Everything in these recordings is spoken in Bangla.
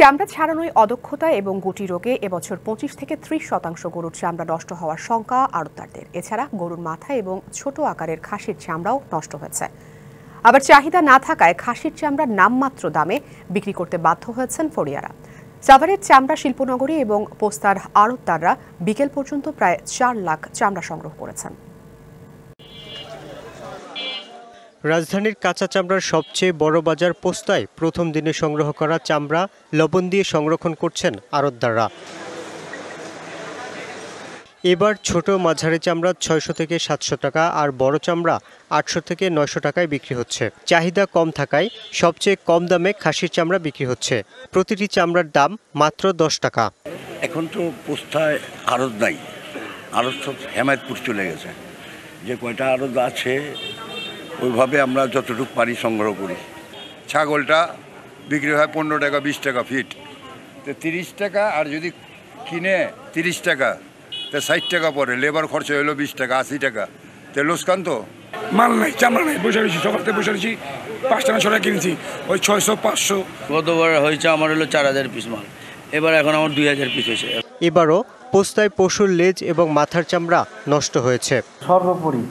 চামড়া ছাড়ানোয় অদক্ষতা এবং গুটি রোগে এবছর পঁচিশ থেকে ত্রিশ শতাংশ গরুর চামড়া নষ্ট হওয়ার শঙ্কা আড়তারদের এছাড়া গরুর মাথা এবং ছোট আকারের খাসির চামড়াও নষ্ট হয়েছে আবার চাহিদা না থাকায় খাসির চামড়া নামমাত্র দামে বিক্রি করতে বাধ্য হয়েছেন ফড়িয়ারা সাভারের চামড়া শিল্পনগরী এবং পোস্তার আড়তদাররা বিকেল পর্যন্ত প্রায় চার লাখ চামড়া সংগ্রহ করেছেন রাজধানীর কাঁচা চামড়ার সবচেয়ে বড় বাজার পোস্তায় প্রথম দিনে সংগ্রহ করা চামড়া লবণ দিয়ে সংরক্ষণ করছেন আরতদাররা এবার ছোট মাঝারি চামড়া ছয়শো থেকে সাতশো টাকা আর বড় চামড়া আটশো থেকে নয়শো টাকায় বিক্রি হচ্ছে চাহিদা কম থাকায় সবচেয়ে কম দামে খাসির চামড়া বিক্রি হচ্ছে প্রতিটি চামড়ার দাম মাত্র দশ টাকা এখন তো পোস্তায় আরত নাই আরত সব হেমায়তপুর চলে গেছে যে কয়টা আরত আছে ওইভাবে আমরা যতটুকু পানি সংগ্রহ করি ছাগলটা বিক্রি হয় পনেরো টাকা বিশ টাকা ফিট তো তিরিশ টাকা আর যদি কিনে তিরিশ টাকা তো ষাট টাকা পরে লেবার খরচা হলো বিশ টাকা আশি টাকা তো লোসকান তো মাল নাই চামড়া নাই বসে রয়েছি থেকে বসে রয়েছি পাঁচ টাকা ছটা কিনছি ওই ছয়শো পাঁচশো গতবার হয়েছে আমার হলো চার হাজার পিস মাল এবার এখন আমার দুই হাজার পিস হয়েছে এবারও পোস্তায় পশুর লেজ এবং মাথার চামড়া নষ্ট হয়েছে সর্বোপরি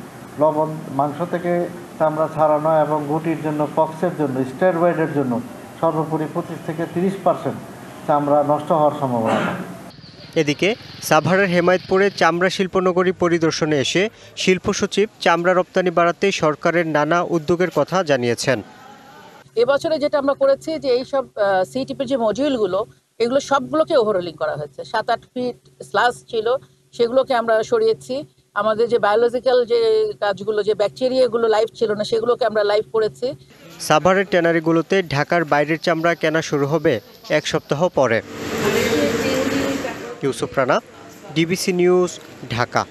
লবণ মাংস থেকে চামড়া ছাড়ানো এবং গুটির জন্য পক্সের জন্য স্টেরয়েডের জন্য সর্বোপরি পঁচিশ থেকে তিরিশ পার্সেন্ট চামড়া নষ্ট হওয়ার সম্ভাবনা এদিকে সাভারের হেমায়তপুরে চামড়া শিল্পনগরী পরিদর্শনে এসে শিল্প সচিব চামড়া রপ্তানি বাড়াতে সরকারের নানা উদ্যোগের কথা জানিয়েছেন এবছরে যেটা আমরা করেছি যে এইসব সিটিপির যে মডিউলগুলো এগুলো সবগুলোকে ওভারহোলিং করা হয়েছে সাত আট ফিট স্লাস ছিল সেগুলোকে আমরা সরিয়েছি আমাদের যে বায়োলজিক্যাল যে কাজগুলো যে ব্যাকটেরিয়াগুলো লাইভ ছিল না সেগুলোকে আমরা লাইভ করেছি সাভারের ট্যানারিগুলোতে ঢাকার বাইরের চামড়া কেনা শুরু হবে এক সপ্তাহ পরে ইউসুফ রানা ডিবিসি নিউজ ঢাকা